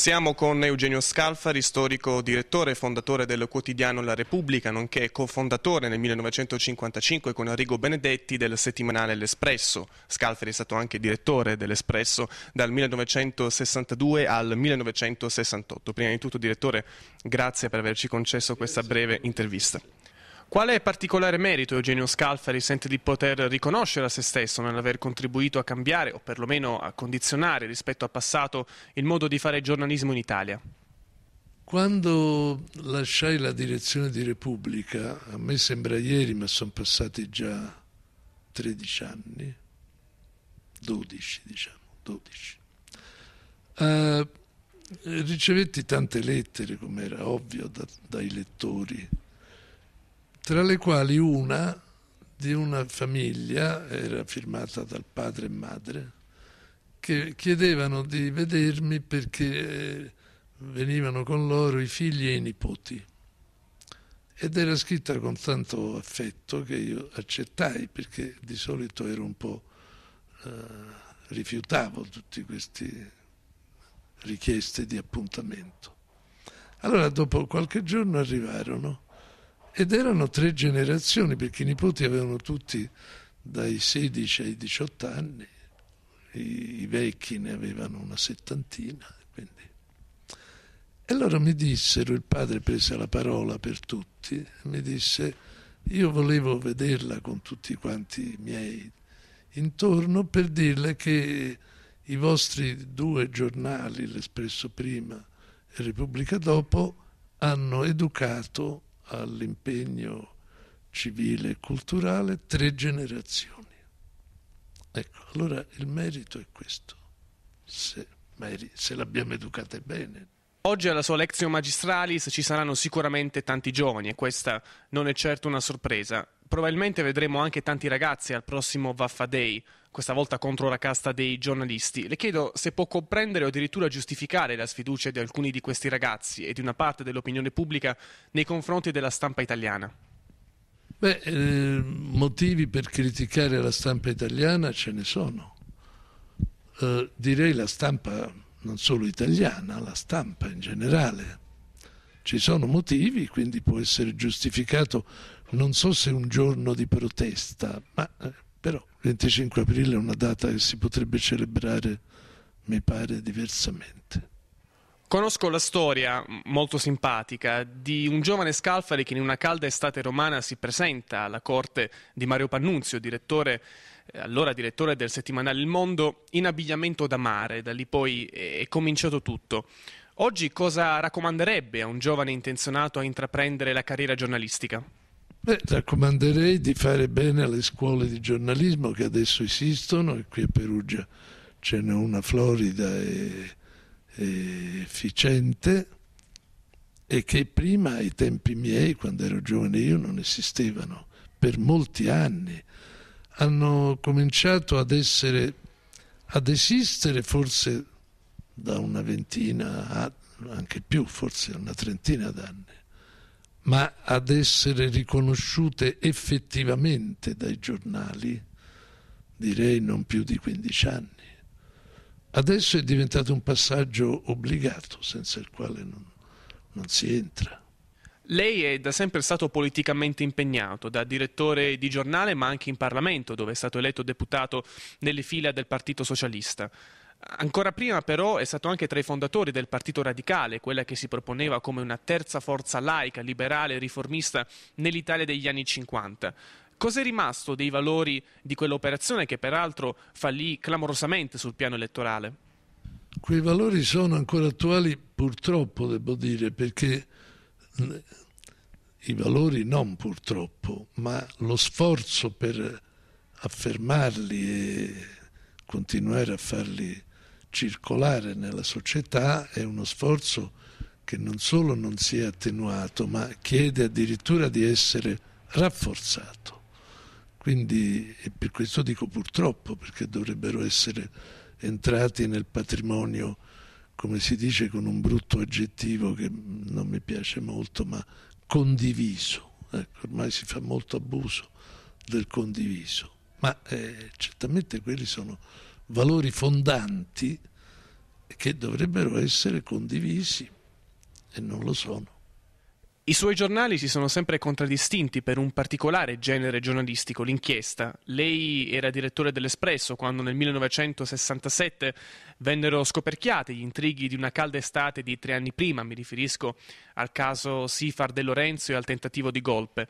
Siamo con Eugenio Scalfari, storico direttore e fondatore del quotidiano La Repubblica, nonché cofondatore nel 1955 con Arrigo Benedetti del settimanale L'Espresso. Scalfari è stato anche direttore dell'Espresso dal 1962 al 1968. Prima di tutto, direttore, grazie per averci concesso questa breve intervista. Quale particolare merito Eugenio Scalfari sente di poter riconoscere a se stesso nell'aver contribuito a cambiare o perlomeno a condizionare rispetto al passato il modo di fare giornalismo in Italia? Quando lasciai la direzione di Repubblica, a me sembra ieri, ma sono passati già 13 anni, 12 diciamo, 12. Uh, eh, ricevetti tante lettere, come era ovvio, da, dai lettori tra le quali una di una famiglia, era firmata dal padre e madre, che chiedevano di vedermi perché eh, venivano con loro i figli e i nipoti. Ed era scritta con tanto affetto che io accettai, perché di solito ero un po' eh, rifiutavo tutte queste richieste di appuntamento. Allora dopo qualche giorno arrivarono ed erano tre generazioni, perché i nipoti avevano tutti dai 16 ai 18 anni, i, i vecchi ne avevano una settantina. Quindi. E allora mi dissero, il padre prese la parola per tutti, mi disse, io volevo vederla con tutti quanti i miei intorno per dirle che i vostri due giornali, l'Espresso prima e Repubblica dopo, hanno educato all'impegno civile e culturale tre generazioni. Ecco, allora il merito è questo, se, se l'abbiamo educata bene. Oggi alla sua lezione magistralis ci saranno sicuramente tanti giovani e questa non è certo una sorpresa probabilmente vedremo anche tanti ragazzi al prossimo Vaffa Day, questa volta contro la casta dei giornalisti. Le chiedo se può comprendere o addirittura giustificare la sfiducia di alcuni di questi ragazzi e di una parte dell'opinione pubblica nei confronti della stampa italiana. Beh, eh, motivi per criticare la stampa italiana ce ne sono. Eh, direi la stampa non solo italiana, la stampa in generale. Ci sono motivi, quindi può essere giustificato, non so se un giorno di protesta, ma eh, però 25 aprile è una data che si potrebbe celebrare, mi pare, diversamente. Conosco la storia molto simpatica di un giovane Scalfari che in una calda estate romana si presenta alla corte di Mario Pannunzio, direttore, eh, allora direttore del settimanale Il Mondo, in abbigliamento da mare. Da lì poi è cominciato tutto. Oggi cosa raccomanderebbe a un giovane intenzionato a intraprendere la carriera giornalistica? Beh, raccomanderei di fare bene alle scuole di giornalismo che adesso esistono e qui a Perugia ce n'è una florida e, e efficiente e che prima ai tempi miei, quando ero giovane io, non esistevano per molti anni. Hanno cominciato ad essere, ad esistere forse da una ventina, a, anche più forse una trentina d'anni, ma ad essere riconosciute effettivamente dai giornali, direi non più di 15 anni. Adesso è diventato un passaggio obbligato, senza il quale non, non si entra. Lei è da sempre stato politicamente impegnato, da direttore di giornale ma anche in Parlamento, dove è stato eletto deputato nelle fila del Partito Socialista. Ancora prima però è stato anche tra i fondatori del Partito Radicale, quella che si proponeva come una terza forza laica, liberale, riformista nell'Italia degli anni 50. Cos'è rimasto dei valori di quell'operazione che peraltro fallì clamorosamente sul piano elettorale? Quei valori sono ancora attuali purtroppo, devo dire, perché i valori non purtroppo, ma lo sforzo per affermarli e continuare a farli circolare nella società è uno sforzo che non solo non si è attenuato, ma chiede addirittura di essere rafforzato. Quindi, e per questo dico purtroppo, perché dovrebbero essere entrati nel patrimonio, come si dice con un brutto aggettivo che non mi piace molto, ma condiviso. Ecco, ormai si fa molto abuso del condiviso, ma eh, certamente quelli sono valori fondanti che dovrebbero essere condivisi e non lo sono. I suoi giornali si sono sempre contraddistinti per un particolare genere giornalistico, l'inchiesta. Lei era direttore dell'Espresso quando nel 1967 vennero scoperchiati gli intrighi di una calda estate di tre anni prima, mi riferisco al caso Sifar De Lorenzo e al tentativo di golpe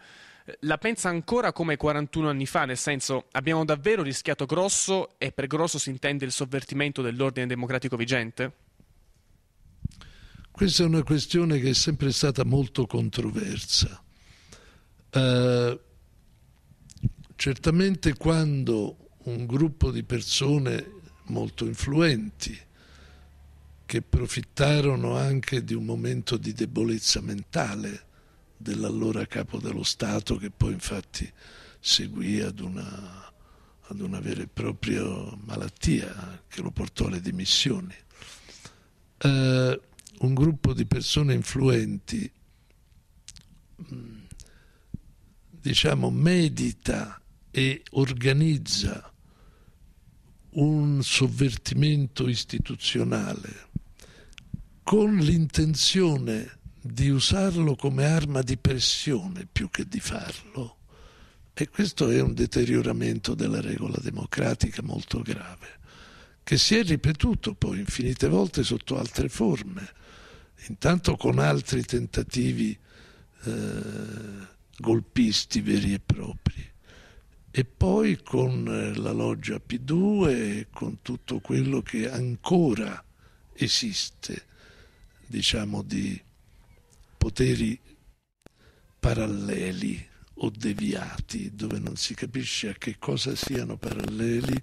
la pensa ancora come 41 anni fa, nel senso abbiamo davvero rischiato grosso e per grosso si intende il sovvertimento dell'ordine democratico vigente? Questa è una questione che è sempre stata molto controversa. Eh, certamente quando un gruppo di persone molto influenti che profittarono anche di un momento di debolezza mentale dell'allora capo dello Stato che poi infatti seguì ad una, ad una vera e propria malattia che lo portò alle dimissioni. Eh, un gruppo di persone influenti, mm, diciamo, medita e organizza un sovvertimento istituzionale con l'intenzione di usarlo come arma di pressione più che di farlo. E questo è un deterioramento della regola democratica molto grave, che si è ripetuto poi infinite volte sotto altre forme, intanto con altri tentativi eh, golpisti veri e propri, e poi con eh, la loggia P2 e con tutto quello che ancora esiste, diciamo, di poteri paralleli o deviati, dove non si capisce a che cosa siano paralleli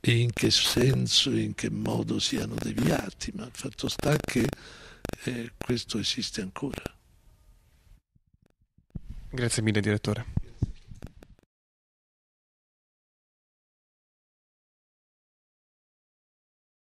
e in che senso e in che modo siano deviati, ma il fatto sta che eh, questo esiste ancora. Grazie mille direttore.